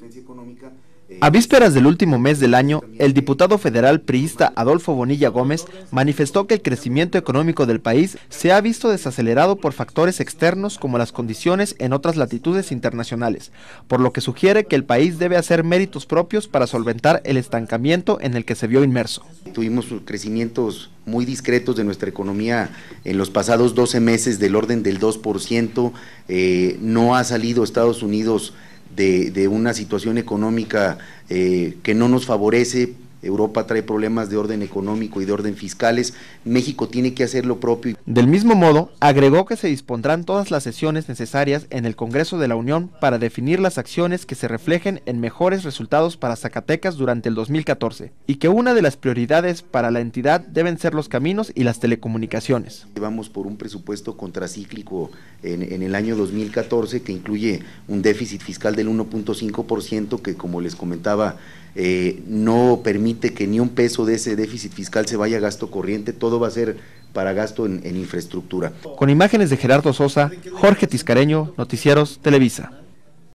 Eh, A vísperas del último mes del año, el diputado federal priista Adolfo Bonilla Gómez manifestó que el crecimiento económico del país se ha visto desacelerado por factores externos como las condiciones en otras latitudes internacionales, por lo que sugiere que el país debe hacer méritos propios para solventar el estancamiento en el que se vio inmerso. Tuvimos crecimientos muy discretos de nuestra economía en los pasados 12 meses del orden del 2%, eh, no ha salido Estados Unidos de, una situación económica eh, que no nos favorece Europa trae problemas de orden económico y de orden fiscales. México tiene que hacer lo propio. Del mismo modo, agregó que se dispondrán todas las sesiones necesarias en el Congreso de la Unión para definir las acciones que se reflejen en mejores resultados para Zacatecas durante el 2014 y que una de las prioridades para la entidad deben ser los caminos y las telecomunicaciones. Vamos por un presupuesto contracíclico en, en el año 2014 que incluye un déficit fiscal del 1.5% que como les comentaba eh, no permite que ni un peso de ese déficit fiscal se vaya a gasto corriente, todo va a ser para gasto en, en infraestructura. Con imágenes de Gerardo Sosa, Jorge Tiscareño, Noticieros, Televisa.